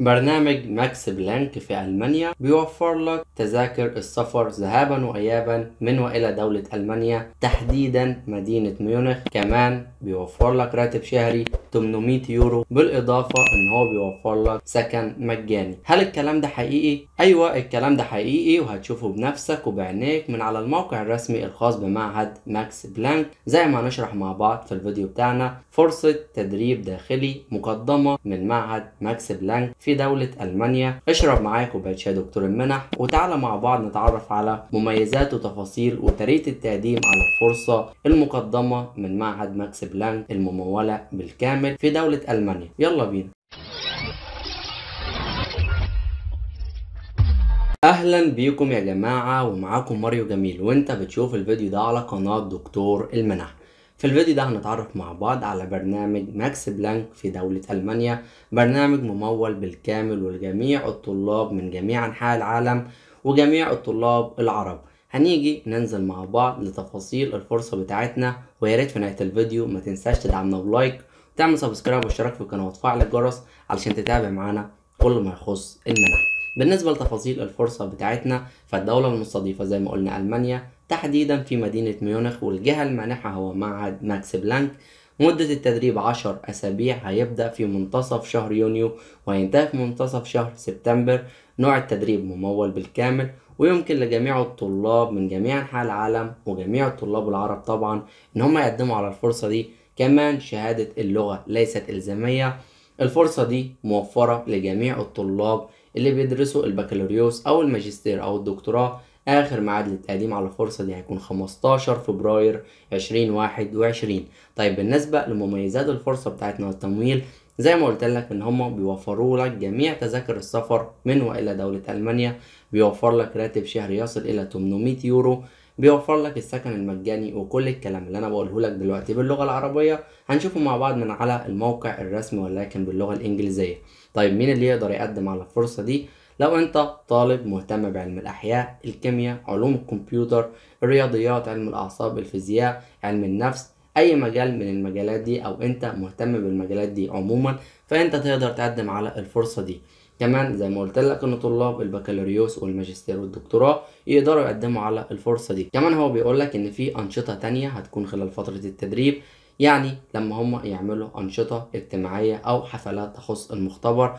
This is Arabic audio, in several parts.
برنامج ماكس بلانك في ألمانيا بيوفر لك تذاكر السفر ذهابا وإيابا من وإلى دولة ألمانيا تحديدا مدينة ميونخ كمان بيوفر لك راتب شهري 800 يورو بالإضافة إن هو بيوفر لك سكن مجاني هل الكلام ده حقيقي؟ أيوة الكلام ده حقيقي وهتشوفه بنفسك وبعينيك من على الموقع الرسمي الخاص بمعهد ماكس بلانك زي ما هنشرح مع بعض في الفيديو بتاعنا فرصة تدريب داخلي مقدمة من معهد ماكس بلانك في في دولة ألمانيا اشرب معايا كوباية شاي دكتور المنح وتعالى مع بعض نتعرف على مميزات وتفاصيل وطريقة التقديم على الفرصة المقدمة من معهد ماكس بلانك الممولة بالكامل في دولة ألمانيا يلا بينا اهلا بيكم يا جماعه ومعاكم ماريو جميل وانت بتشوف الفيديو ده على قناه دكتور المنح في الفيديو ده هنتعرف مع بعض على برنامج ماكس بلانك في دولة ألمانيا برنامج ممول بالكامل ولجميع الطلاب من جميع أنحاء العالم وجميع الطلاب العرب هنيجي ننزل مع بعض لتفاصيل الفرصة بتاعتنا ويا ريت في نهاية الفيديو ما تنساش تدعمنا بلايك وتعمل سبسكرايب واشتراك في القناة وتفعل الجرس علشان تتابع معانا كل ما يخص المنح بالنسبة لتفاصيل الفرصة بتاعتنا فالدولة المستضيفة زي ما قلنا ألمانيا تحديدا في مدينة ميونخ والجهة المانحة هو معهد ماكس بلانك مدة التدريب عشر أسابيع هيبدأ في منتصف شهر يونيو وينتهي في منتصف شهر سبتمبر نوع التدريب ممول بالكامل ويمكن لجميع الطلاب من جميع أنحاء العالم وجميع الطلاب العرب طبعا إن هم يقدموا على الفرصة دي كمان شهادة اللغة ليست إلزامية الفرصة دي موفرة لجميع الطلاب اللي بيدرسوا البكالوريوس أو الماجستير أو الدكتوراه آخر ميعاد للتقديم على الفرصة دي هيكون 15 فبراير 2021 طيب بالنسبة لمميزات الفرصة بتاعتنا التمويل زي ما قلت لك ان هم بيوفروا لك جميع تذاكر السفر من والى دولة المانيا بيوفر لك راتب شهري يصل الى 800 يورو بيوفر لك السكن المجاني وكل الكلام اللي انا بقوله لك دلوقتي باللغه العربيه هنشوفه مع بعض من على الموقع الرسمي ولكن باللغه الانجليزيه طيب مين اللي يقدر يقدم على الفرصه دي لو انت طالب مهتم بعلم الاحياء الكيمياء علوم الكمبيوتر الرياضيات علم الاعصاب الفيزياء علم النفس اي مجال من المجالات دي او انت مهتم بالمجالات دي عموما فانت تقدر تقدم على الفرصه دي كمان زي ما قلت لك ان طلاب البكالوريوس والماجستير والدكتوراه يقدروا يقدموا على الفرصه دي كمان هو بيقول لك ان في انشطه تانية هتكون خلال فتره التدريب يعني لما هم يعملوا أنشطة اجتماعية أو حفلات تخص المختبر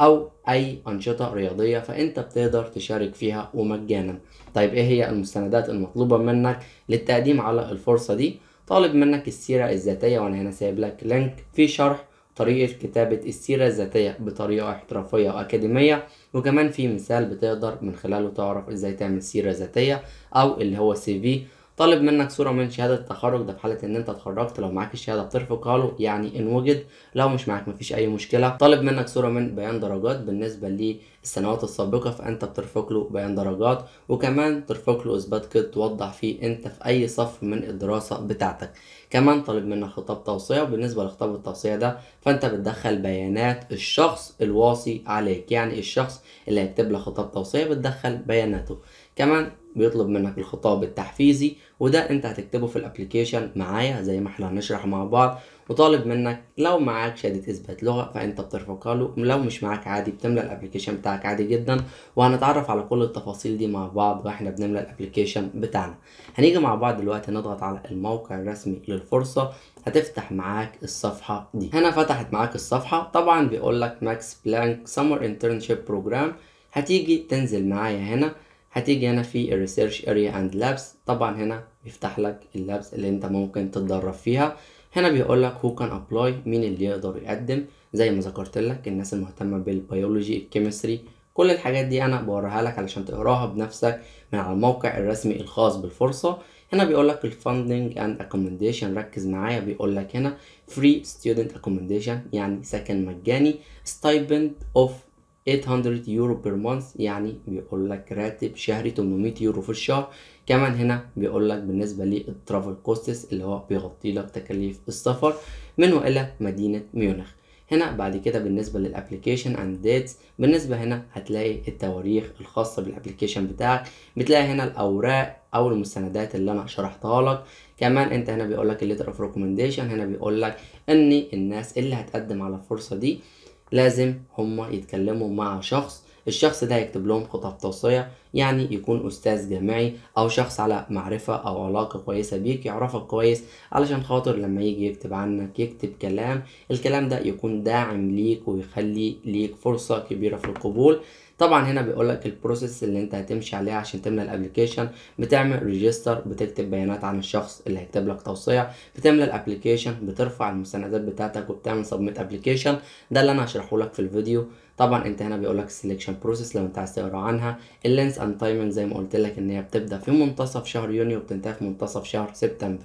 او اي انشطه رياضيه فانت بتقدر تشارك فيها ومجانا طيب ايه هي المستندات المطلوبه منك للتقديم على الفرصه دي طالب منك السيره الذاتيه وانا هنا سايب لك لينك في شرح طريقه كتابه السيره الذاتيه بطريقه احترافيه واكاديميه وكمان في مثال بتقدر من خلاله تعرف ازاي تعمل سيره ذاتيه او اللي هو سي في طالب منك صورة من شهادة التخرج ده في حالة ان انت اتخرجت لو معاك الشهادة بترفقها له يعني ان وجد لو مش معاك مفيش اي مشكلة طالب منك صورة من بيان درجات بالنسبة للسنوات السابقة فانت بترفق له بيان درجات وكمان ترفق له اثبات كده توضح فيه انت في اي صف من الدراسة بتاعتك كمان طالب منك خطاب توصية وبالنسبة لخطاب التوصية ده فانت بتدخل بيانات الشخص الواصي عليك يعني الشخص اللي هيكتب لك خطاب توصية بتدخل بياناته كمان بيطلب منك الخطاب التحفيزي وده انت هتكتبه في الابليكيشن معايا زي ما احنا هنشرح مع بعض وطالب منك لو معاك شهاده اثبات لغه فانت بترفقها له لو مش معاك عادي بتملى الابليكيشن بتاعك عادي جدا وهنتعرف على كل التفاصيل دي مع بعض واحنا بنملى الابليكيشن بتاعنا هنيجي مع بعض دلوقتي نضغط على الموقع الرسمي للفرصه هتفتح معاك الصفحه دي هنا فتحت معاك الصفحه طبعا بيقول لك ماكس بلانك سمر انترنشيب بروجرام هتيجي تنزل معايا هنا هتيجي هنا في الريسيرش اريا اند لابس طبعا هنا بيفتح لك اللابس اللي انت ممكن تتدرب فيها هنا بيقول لك هو كان ابلاي مين اللي يقدر يقدم زي ما ذكرت لك الناس المهتمه بالبيولوجي الكيمستري كل الحاجات دي انا بوريها لك علشان تقراها بنفسك من على الموقع الرسمي الخاص بالفرصه هنا بيقول لك الفاندنج اند اكومنديشن ركز معايا بيقول لك هنا فري ستودنت اكومنديشن يعني سكن مجاني ستايبند اوف 800 يورو بير مانث يعني بيقول لك راتب شهري 800 يورو في الشهر كمان هنا بيقول لك بالنسبه للترافل كوستس اللي هو بيغطي لك تكاليف السفر من والى مدينه ميونخ هنا بعد كده بالنسبة للابليكيشن اند ديتس بالنسبة هنا هتلاقي التواريخ الخاصة بالابليكيشن بتاعك بتلاقي هنا الاوراق او المستندات اللي انا شرحتها لك كمان انت هنا بيقول لك الليتر اوف ريكومنديشن هنا بيقول لك ان الناس اللي هتقدم على الفرصة دي لازم هما يتكلموا مع شخص الشخص ده هيكتب لهم خطب توصية يعني يكون أستاذ جامعي أو شخص على معرفة أو علاقة كويسة بيك يعرفك كويس علشان خاطر لما يجي يكتب عنك يكتب كلام الكلام ده يكون داعم ليك ويخلي ليك فرصة كبيرة في القبول طبعا هنا بيقول لك البروسيس اللي انت هتمشي عليها عشان تملى الابلكيشن بتعمل ريجستر بتكتب بيانات عن الشخص اللي هيكتب لك توصيه بتملى الابلكيشن بترفع المستندات بتاعتك وبتعمل سبميت ابلكيشن ده اللي انا هشرحه لك في الفيديو طبعا انت هنا بيقول لك السليكشن بروسيس لو انت عايز تقرا عنها اللينس اند تايمنج زي ما قلت لك ان هي بتبدا في منتصف شهر يونيو وبتنتهي في منتصف شهر سبتمبر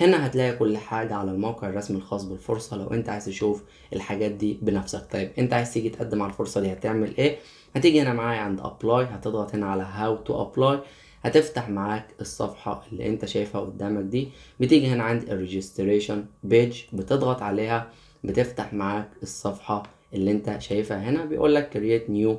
هنا هتلاقي كل حاجة على الموقع الرسمي الخاص بالفرصة لو انت عايز تشوف الحاجات دي بنفسك طيب انت عايز تيجي تقدم على الفرصة دي هتعمل ايه هتيجي هنا معايا عند ابلاي هتضغط هنا على هاو تو ابلاي هتفتح معاك الصفحة اللي انت شايفها قدامك دي بتيجي هنا عند الريجستريشن بيج بتضغط عليها بتفتح معاك الصفحة اللي انت شايفها هنا بيقول لك create new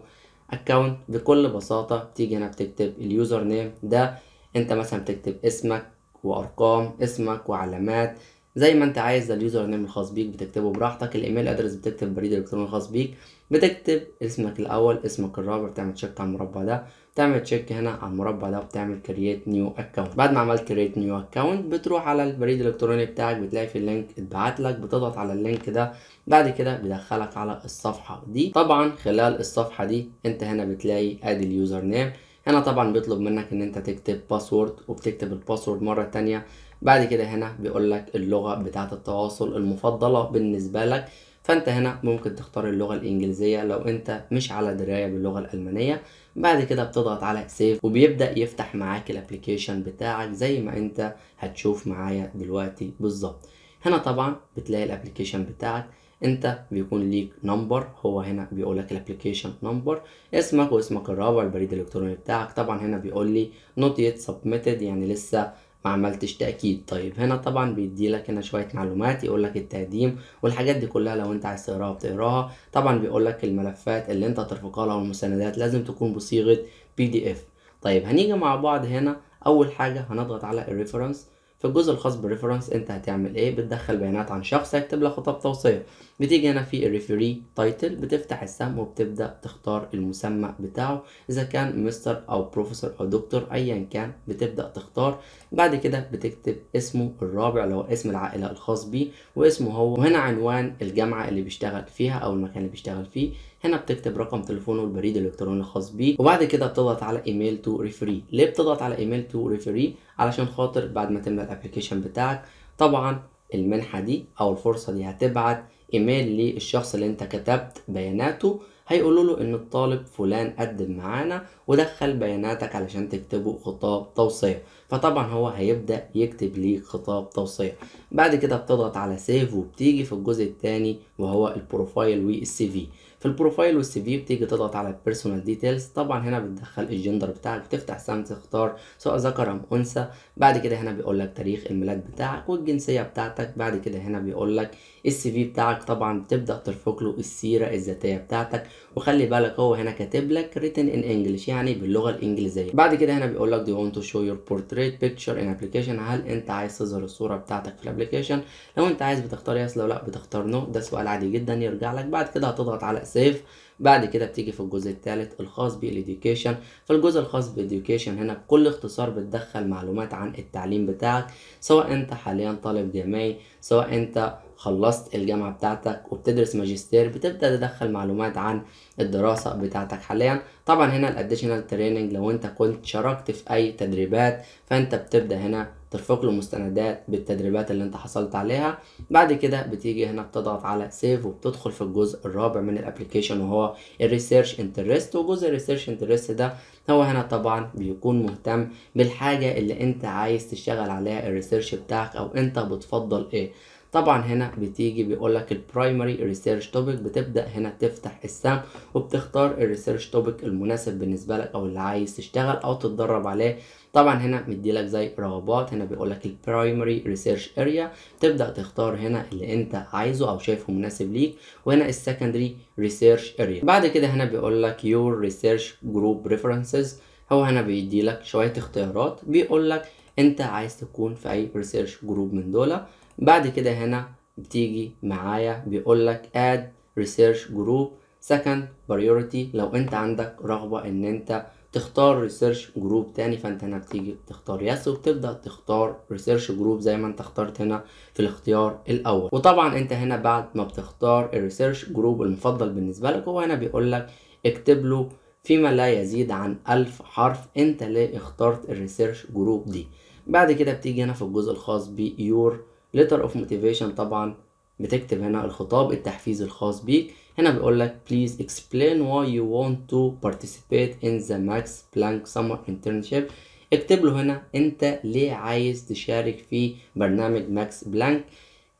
account بكل بساطة تيجي هنا بتكتب اليوزر نيم ده انت مثلا بتكتب اسمك وارقام اسمك وعلامات زي ما انت عايز اليوزر نيم الخاص بيك بتكتبه براحتك الايميل ادرس بتكتب بريد الالكتروني الخاص بيك بتكتب اسمك الاول اسمك الرابع بتعمل تشيك على المربع ده تعمل تشيك هنا على المربع ده وبتعمل كرييت نيو اكونت بعد ما عملت كرييت نيو اكونت بتروح على البريد الالكتروني بتاعك بتلاقي في اللينك اتبعت لك بتضغط على اللينك ده بعد كده بيدخلك على الصفحه دي طبعا خلال الصفحه دي انت هنا بتلاقي ادي اليوزر نيم هنا طبعا بيطلب منك ان انت تكتب باسورد وبتكتب الباسورد مره تانية بعد كده هنا بيقول لك اللغه بتاعه التواصل المفضله بالنسبه لك فانت هنا ممكن تختار اللغة الانجليزية لو انت مش على دراية باللغة الالمانية بعد كده بتضغط على سيف وبيبدأ يفتح معاك الابلكيشن بتاعك زي ما انت هتشوف معايا دلوقتي بالظبط هنا طبعا بتلاقي الابلكيشن بتاعك انت بيكون ليك نمبر هو هنا بيقول لك الابلكيشن نمبر اسمك واسمك الرابع البريد الالكتروني بتاعك طبعا هنا بيقول لي نوت يت سبميتد يعني لسه ما عملتش تأكيد طيب هنا طبعا بيدي لك هنا شوية معلومات يقول لك التقديم والحاجات دي كلها لو انت عايز تقراها بتقراها طبعا بيقول لك الملفات اللي انت هترفقها لها والمستندات لازم تكون بصيغة بي دي اف طيب هنيجي مع بعض هنا اول حاجة هنضغط على الريفرنس في الجزء الخاص بالريفرنس انت هتعمل ايه بتدخل بيانات عن شخص هيكتب لك خطاب توصيه بتيجي هنا في الريفري تايتل بتفتح السهم وبتبدا تختار المسمى بتاعه اذا كان مستر او بروفيسور او دكتور ايا كان بتبدا تختار بعد كده بتكتب اسمه الرابع اللي هو اسم العائله الخاص بيه واسمه هو وهنا عنوان الجامعه اللي بيشتغل فيها او المكان اللي بيشتغل فيه هنا بتكتب رقم تليفونه والبريد الالكتروني الخاص بيه وبعد كده بتضغط على ايميل تو ريفري ليه بتضغط على ايميل تو ريفري علشان خاطر بعد ما تملى الابلكيشن بتاعك طبعا المنحه دي او الفرصه دي هتبعت ايميل للشخص اللي انت كتبت بياناته هيقولوا له ان الطالب فلان قدم معانا ودخل بياناتك علشان تكتبه خطاب توصيه فطبعا هو هيبدا يكتب ليك خطاب توصيه بعد كده بتضغط على سيف وبتيجي في الجزء الثاني وهو البروفايل والسي في في البروفايل والسي في بتيجي تضغط على البيرسونال ديتيلز طبعا هنا بتدخل الجندر بتاعك بتفتح سهم تختار سواء ذكر ام انثى بعد كده هنا بيقول لك تاريخ الميلاد بتاعك والجنسيه بتاعتك بعد كده هنا بيقول لك السي في بتاعك طبعا تبدا ترفق له السيره الذاتيه بتاعتك وخلي بالك هو هنا كاتب لك ريتن ان انجلش يعني باللغه الانجليزيه بعد كده هنا بيقول لك do you تو شو يور بورتريت بيكتشر ان ابلكيشن هل انت عايز تظهر الصوره بتاعتك في الابلكيشن لو انت عايز بتختار يس لو لا بتختار نو ده سؤال عادي جدا يرجع لك بعد كده هتضغط على سيف بعد كده بتيجي في الجزء الثالث الخاص بالإديوكيشن فالجزء الخاص بالإديوكيشن هنا بكل اختصار بتدخل معلومات عن التعليم بتاعك سواء انت حاليا طالب جامعي سواء انت خلصت الجامعة بتاعتك وبتدرس ماجستير بتبدأ تدخل معلومات عن الدراسة بتاعتك حاليا طبعا هنا الاديشنال تريننج لو انت كنت شاركت في اي تدريبات فانت بتبدأ هنا ترفق له مستندات بالتدريبات اللي انت حصلت عليها بعد كده بتيجي هنا بتضغط على سيف وبتدخل في الجزء الرابع من الابلكيشن وهو الريسيرش انترست وجزء الريسيرش انترست ده هو هنا طبعا بيكون مهتم بالحاجه اللي انت عايز تشتغل عليها الريسيرش بتاعك او انت بتفضل ايه طبعا هنا بتيجي بيقول لك البرايمري ريسيرش توبيك بتبدا هنا تفتح السام وبتختار الريسيرش توبيك المناسب بالنسبه لك او اللي عايز تشتغل او تتدرب عليه طبعا هنا لك زي رغبات هنا بيقول لك البرايمري ريسيرش اريا تبدا تختار هنا اللي انت عايزه او شايفه مناسب ليك وهنا السكندري ريسيرش اريا بعد كده هنا بيقول لك يور ريسيرش جروب ريفرنسز هو هنا بيدي لك شويه اختيارات بيقول لك انت عايز تكون في اي ريسيرش جروب من دول بعد كده هنا بتيجي معايا بيقول لك اد ريسيرش جروب سكند بريورتي لو انت عندك رغبة ان انت تختار ريسيرش جروب تاني فانت هنا بتيجي تختار يس وبتبدا تختار ريسيرش جروب زي ما انت اخترت هنا في الاختيار الاول وطبعا انت هنا بعد ما بتختار الريسيرش جروب المفضل بالنسبه لك هو هنا بيقول لك اكتب له فيما لا يزيد عن ألف حرف انت ليه اخترت الريسيرش جروب دي بعد كده بتيجي هنا في الجزء الخاص بيور letter of motivation طبعا بتكتب هنا الخطاب التحفيزي الخاص بيك هنا بيقول لك please explain why you want to participate in the Max Planck Summer Internship اكتب له هنا انت ليه عايز تشارك في برنامج ماكس بلانك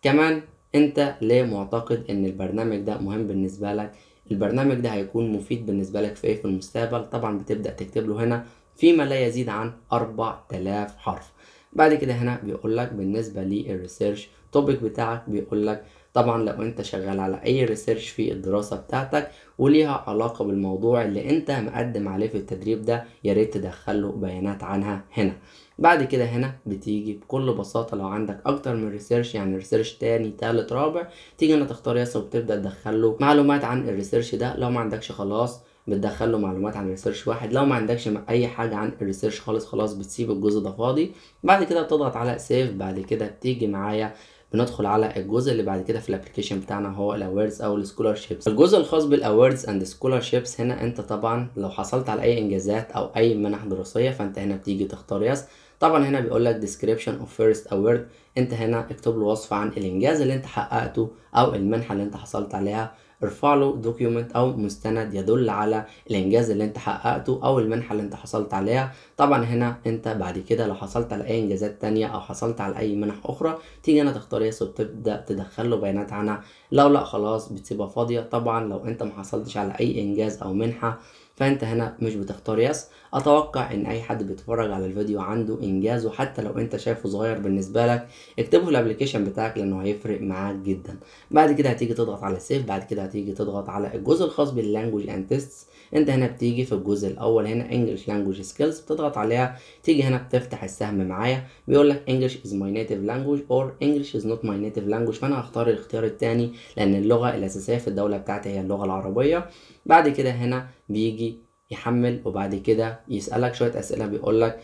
كمان انت ليه معتقد ان البرنامج ده مهم بالنسبة لك البرنامج ده هيكون مفيد بالنسبة لك في ايه في المستقبل طبعا بتبدأ تكتب له هنا فيما لا يزيد عن 4000 حرف بعد كده هنا بيقول لك بالنسبه للريسيرش توبيك بتاعك بيقول لك طبعا لو انت شغال على اي ريسيرش في الدراسه بتاعتك وليها علاقه بالموضوع اللي انت مقدم عليه في التدريب ده يا ريت تدخله بيانات عنها هنا بعد كده هنا بتيجي بكل بساطه لو عندك اكتر من ريسيرش يعني ريسيرش تاني تالت رابع تيجي هنا تختار ياسا وبتبدا تدخله معلومات عن الريسيرش ده لو ما عندكش خلاص بتدخل له معلومات عن ريسيرش واحد لو ما عندكش اي حاجه عن الريسيرش خالص خلاص بتسيب الجزء ده فاضي بعد كده بتضغط على سيف بعد كده بتيجي معايا بندخل على الجزء اللي بعد كده في الابلكيشن بتاعنا هو الاوردز او السكولارشيبس الجزء الخاص بالاوردز اند سكولارشيبس هنا انت طبعا لو حصلت على اي انجازات او اي منح دراسيه فانت هنا بتيجي تختار يس طبعا هنا بيقول لك ديسكريبشن اوف فيرست اوورد انت هنا اكتب له وصف عن الانجاز اللي انت حققته او المنحه اللي انت حصلت عليها ارفع له دوكيومنت او مستند يدل على الانجاز اللي انت حققته او المنحه اللي انت حصلت عليها طبعا هنا انت بعد كده لو حصلت على اي انجازات تانية او حصلت على اي منح اخرى تيجي هنا تختار يس وبتبدا تدخل له بيانات عنها لو لا خلاص بتسيبها فاضيه طبعا لو انت ما حصلتش على اي انجاز او منحه فانت هنا مش بتختار يس اتوقع ان اي حد بيتفرج على الفيديو عنده انجاز وحتى لو انت شايفه صغير بالنسبه لك اكتبه في الابلكيشن بتاعك لانه هيفرق معاك جدا بعد كده هتيجي تضغط على سيف بعد كده هتيجي تضغط على الجزء الخاص باللانجوج اند تيستس انت هنا بتيجي في الجزء الاول هنا English language skills بتضغط عليها تيجي هنا بتفتح السهم معايا بيقول لك English is my native language or English is not my native language فانا هختار الاختيار الثاني لان اللغه الاساسيه في الدوله بتاعتي هي اللغه العربيه بعد كده هنا بيجي يحمل وبعد كده يسالك شويه اسئله بيقول لك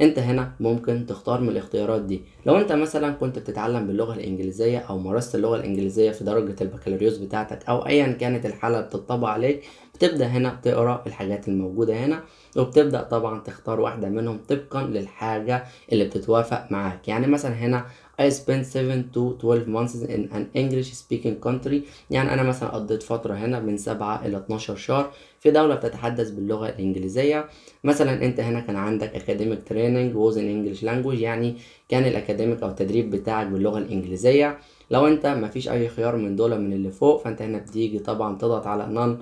انت هنا ممكن تختار من الاختيارات دي لو انت مثلا كنت بتتعلم باللغه الانجليزيه او مارست اللغه الانجليزيه في درجه البكالوريوس بتاعتك او ايا كانت الحاله بتطبق عليك بتبدا هنا تقرا الحاجات الموجوده هنا وبتبدا طبعا تختار واحده منهم طبقا للحاجه اللي بتتوافق معاك يعني مثلا هنا I spent 7 to 12 months in an English speaking country يعني انا مثلا قضيت فتره هنا من 7 الى 12 شهر في دولة بتتحدث باللغة الإنجليزية مثلا أنت هنا كان عندك اكاديميك تريننج ووز ان انجلش لانجويج يعني كان الأكاديميك أو التدريب بتاعك باللغة الإنجليزية لو أنت مفيش أي خيار من دول من اللي فوق فأنت هنا بتيجي طبعا تضغط على نان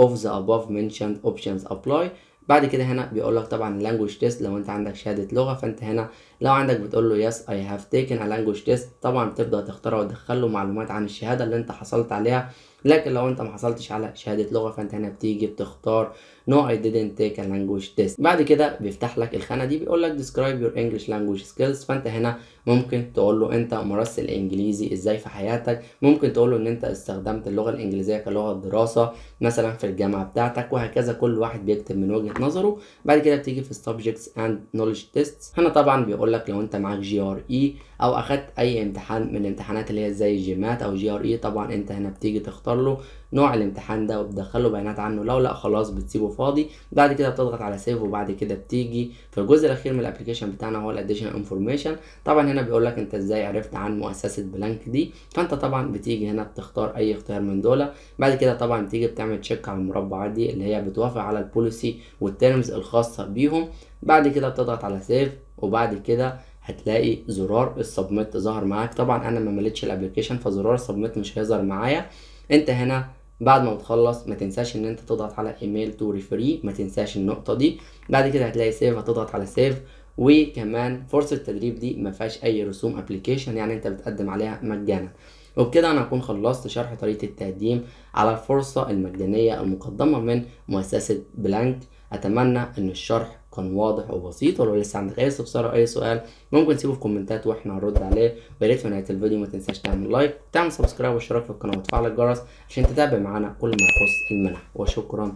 اوف ذا above mentioned اوبشنز ابلاي بعد كده هنا بيقول لك طبعا language test لو انت عندك شهاده لغه فانت هنا لو عندك بتقول له yes I have taken a language test طبعا بتبدا تختاره وتدخله معلومات عن الشهاده اللي انت حصلت عليها لكن لو انت ما حصلتش على شهاده لغه فانت هنا بتيجي بتختار نوع I didn't take a language test بعد كده بيفتح لك الخانه دي بيقول لك describe your English language skills فانت هنا ممكن تقول له انت مارست الانجليزي ازاي في حياتك ممكن تقول له ان انت استخدمت اللغه الانجليزيه كلغه دراسه مثلا في الجامعه بتاعتك وهكذا كل واحد بيكتب من وجهه نظره بعد كده بتيجي في subjects and knowledge tests هنا طبعا بيقول لك لو انت معاك جي ار اي او اخدت اي امتحان من الامتحانات اللي هي زي جيمات او جي ار اي طبعا انت هنا بتيجي تختار بتختار له نوع الامتحان ده وبتدخل له بيانات عنه لو لا خلاص بتسيبه فاضي بعد كده بتضغط على سيف وبعد كده بتيجي في الجزء الاخير من الابلكيشن بتاعنا هو الاديشن انفورميشن طبعا هنا بيقول لك انت ازاي عرفت عن مؤسسه بلانك دي فانت طبعا بتيجي هنا بتختار اي اختيار من دول بعد كده طبعا بتيجي بتعمل تشيك على المربعات دي اللي هي بتوافق على البوليسي والتيرمز الخاصه بيهم بعد كده بتضغط على سيف وبعد كده هتلاقي زرار السبميت ظهر معاك طبعا انا ما مليتش الابلكيشن فزرار السبميت مش هيظهر معايا انت هنا بعد ما تخلص ما تنساش ان انت تضغط على ايميل تو ريفري ما تنساش النقطه دي بعد كده هتلاقي سيف هتضغط على سيف وكمان فرصه التدريب دي ما فيهاش اي رسوم ابلكيشن يعني انت بتقدم عليها مجانا وبكده انا اكون خلصت شرح طريقه التقديم على الفرصه المجانيه المقدمه من مؤسسه بلانك اتمنى ان الشرح كان واضح وبسيط ولو لسه عندك اي استفسار او اي سؤال ممكن تسيبه في كومنتات واحنا هنرد عليه ويا ريت في نهايه الفيديو ما تنساش تعمل لايك وتعمل سبسكرايب واشتراك في القناه وتفعل الجرس عشان تتابع معانا كل ما يخص المنح وشكرا